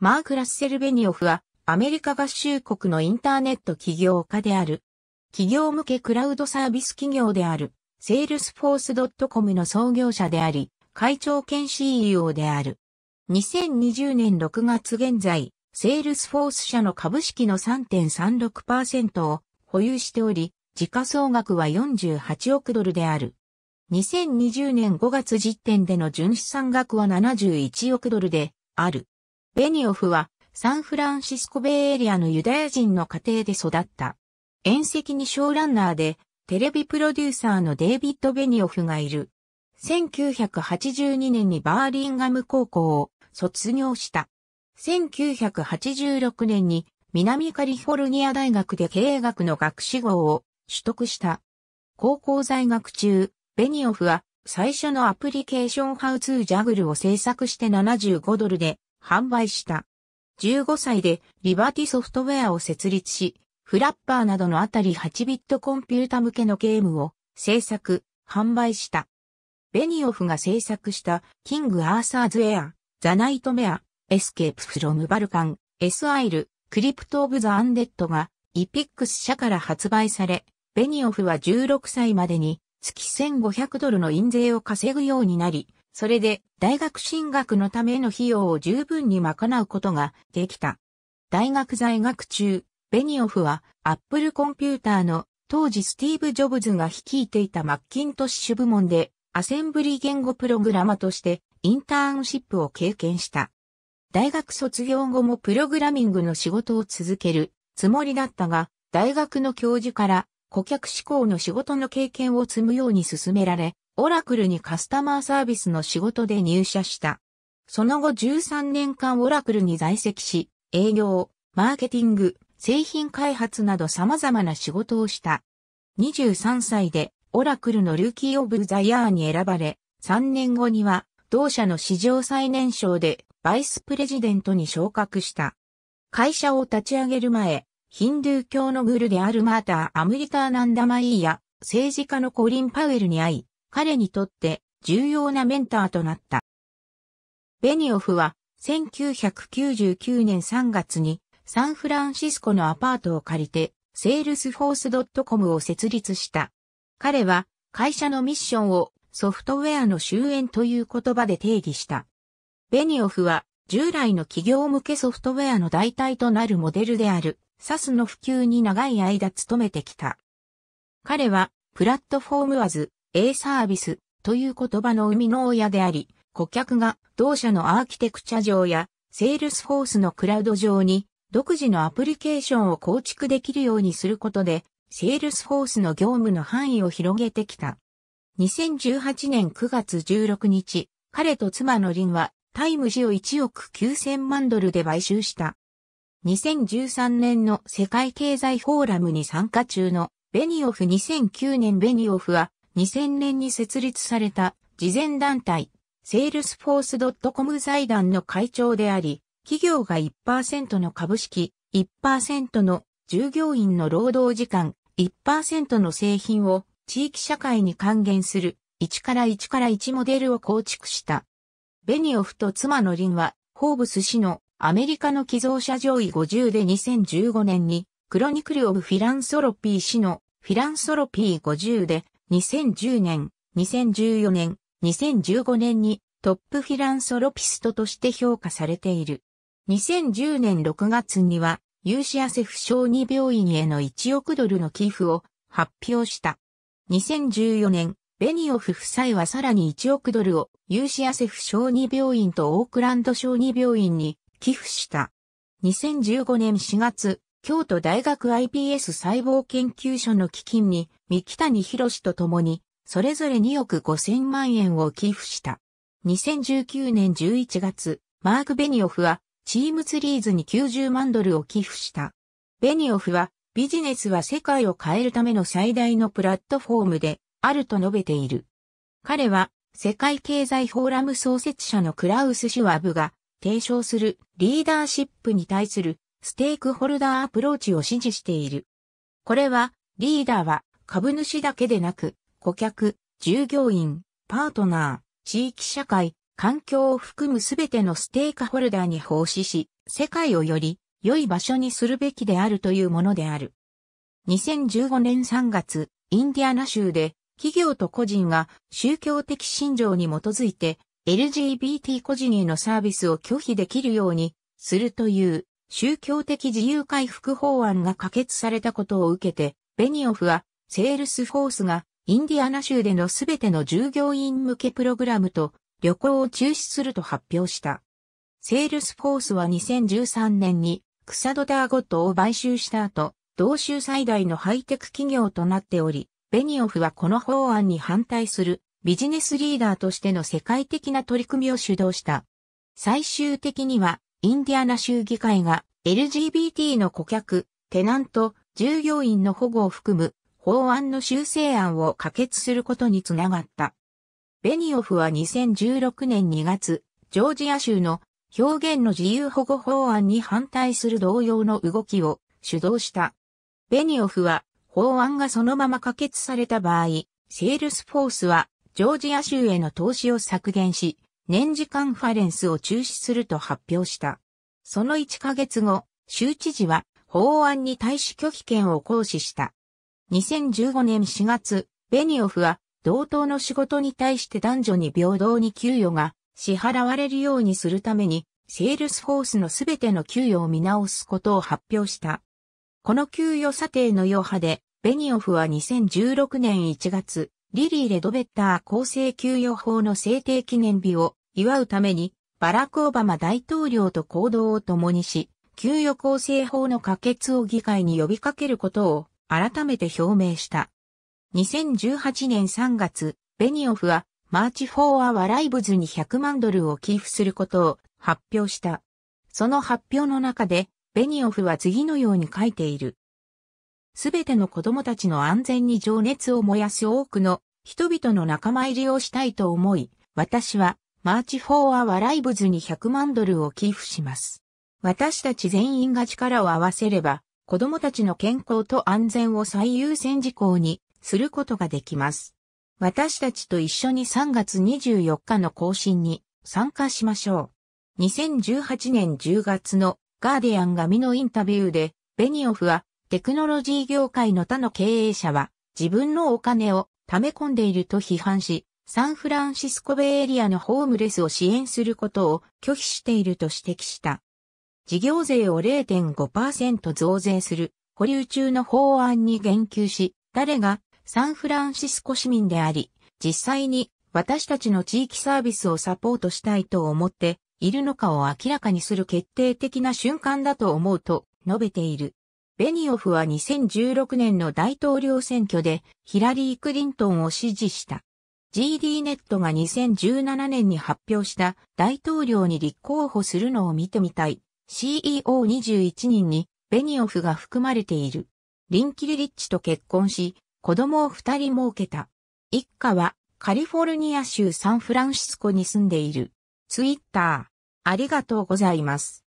マーク・ラッセル・ベニオフは、アメリカ合衆国のインターネット起業家である。企業向けクラウドサービス企業である、セールスフォースドットコムの創業者であり、会長兼 CEO である。2020年6月現在、セールスフォース社の株式の3.36%を保有しており、時価総額は48億ドルである。2020年5月時点での純資産額は71億ドルである。ベニオフはサンフランシスコベイエリアのユダヤ人の家庭で育った。遠赤にショーランナーでテレビプロデューサーのデイビッド・ベニオフがいる。1982年にバーリンガム高校を卒業した。1986年に南カリフォルニア大学で経営学の学士号を取得した。高校在学中、ベニオフは最初のアプリケーションハウツージャグルを制作して75ドルで販売した。15歳でリバティソフトウェアを設立し、フラッパーなどのあたり8ビットコンピュータ向けのゲームを制作、販売した。ベニオフが制作したキング・アーサーズ・エア、ザ・ナイト・メア、エスケープ・フロム・バルカン、エス・アイル、クリプト・オブ・ザ・アンデッドがイピックス社から発売され、ベニオフは16歳までに月1500ドルの印税を稼ぐようになり、それで大学進学のための費用を十分に賄うことができた。大学在学中、ベニオフはアップルコンピューターの当時スティーブ・ジョブズが率いていたマッキントッシュ部門でアセンブリ言語プログラマとしてインターンシップを経験した。大学卒業後もプログラミングの仕事を続けるつもりだったが、大学の教授から顧客志向の仕事の経験を積むように勧められ、オラクルにカスタマーサービスの仕事で入社した。その後13年間オラクルに在籍し、営業、マーケティング、製品開発など様々な仕事をした。23歳でオラクルのルーキー・オブ・ザ・ヤーに選ばれ、3年後には同社の史上最年少でバイスプレジデントに昇格した。会社を立ち上げる前、ヒンドゥー教のグルであるマーター・アムリター・ナンダマイーや政治家のコリン・パウエルに会い、彼にとって重要なメンターとなった。ベニオフは1999年3月にサンフランシスコのアパートを借りて、セールスフォースドットコムを設立した。彼は会社のミッションをソフトウェアの終焉という言葉で定義した。ベニオフは従来の企業向けソフトウェアの代替となるモデルである SAS の普及に長い間努めてきた。彼はプラットフォームワズ、A サービスという言葉の生みの親であり、顧客が同社のアーキテクチャ上や、セールスフォースのクラウド上に、独自のアプリケーションを構築できるようにすることで、セールスフォースの業務の範囲を広げてきた。2018年9月16日、彼と妻のリンは、タイム氏を1億9000万ドルで買収した。2013年の世界経済フォーラムに参加中のベニオフ2009年ベニオフは2000年に設立された慈善団体、セールスフォースドットコム財団の会長であり、企業が1%の株式、1%の従業員の労働時間、1%の製品を地域社会に還元する1から1から1モデルを構築した。ベニオフと妻のリンは、ホーブス氏のアメリカの寄贈者上位50で2015年に、クロニクル・オブ・フィランソロピー氏のフィランソロピー50で2010年、2014年、2015年にトップフィランソロピストとして評価されている。2010年6月には、ユーシアセフ小児病院への1億ドルの寄付を発表した。2014年、ベニオフ夫妻はさらに1億ドルをユーシアセフ小児病院とオークランド小児病院に寄付した。2015年4月、京都大学 iPS 細胞研究所の基金に三木谷博士と共に、それぞれ2億5千万円を寄付した。2019年11月、マーク・ベニオフは、チームツリーズに90万ドルを寄付した。ベニオフは、ビジネスは世界を変えるための最大のプラットフォームで、あると述べている。彼は、世界経済フォーラム創設者のクラウス・シュワブが、提唱するリーダーシップに対するステークホルダーアプローチを支持している。これは、リーダーは株主だけでなく、顧客、従業員、パートナー、地域社会、環境を含むすべてのステークホルダーに奉仕し、世界をより良い場所にするべきであるというものである。2015年3月、インディアナ州で、企業と個人が宗教的信条に基づいて LGBT 個人へのサービスを拒否できるようにするという宗教的自由回復法案が可決されたことを受けて、ベニオフはセールスフォースがインディアナ州でのすべての従業員向けプログラムと旅行を中止すると発表した。セールスフォースは2013年にクサドダーゴットを買収した後、同州最大のハイテク企業となっており、ベニオフはこの法案に反対するビジネスリーダーとしての世界的な取り組みを主導した。最終的にはインディアナ州議会が LGBT の顧客、テナント、従業員の保護を含む法案の修正案を可決することにつながった。ベニオフは2016年2月、ジョージア州の表現の自由保護法案に反対する同様の動きを主導した。ベニオフは法案がそのまま可決された場合、セールスフォースはジョージア州への投資を削減し、年次カンファレンスを中止すると発表した。その1ヶ月後、州知事は法案に対し拒否権を行使した。2015年4月、ベニオフは、同等の仕事に対して男女に平等に給与が支払われるようにするために、セールスフォースのすべての給与を見直すことを発表した。この給与査定の余波で、ベニオフは2016年1月、リリー・レドベッター厚生給与法の制定記念日を祝うために、バラク・オバマ大統領と行動を共にし、給与構成法の可決を議会に呼びかけることを改めて表明した。2018年3月、ベニオフは、マーチ・フォー・アワ・ライブズに100万ドルを寄付することを発表した。その発表の中で、ベニオフは次のように書いている。すべての子供たちの安全に情熱を燃やす多くの人々の仲間入りをしたいと思い、私はマーチ・フォー・アワ・ライブズに100万ドルを寄付します。私たち全員が力を合わせれば、子供たちの健康と安全を最優先事項にすることができます。私たちと一緒に3月24日の更新に参加しましょう。2018年10月のガーディアンが身のインタビューで、ベニオフはテクノロジー業界の他の経営者は自分のお金を溜め込んでいると批判し、サンフランシスコベイエリアのホームレスを支援することを拒否していると指摘した。事業税を0.5%増税する保留中の法案に言及し、誰がサンフランシスコ市民であり、実際に私たちの地域サービスをサポートしたいと思っているのかを明らかにする決定的な瞬間だと思うと述べている。ベニオフは2016年の大統領選挙でヒラリー・クリントンを支持した。GD ネットが2017年に発表した大統領に立候補するのを見てみたい CEO21 人にベニオフが含まれている。リンキリリッチと結婚し、子供を二人設けた。一家はカリフォルニア州サンフランシスコに住んでいる。ツイッター、ありがとうございます。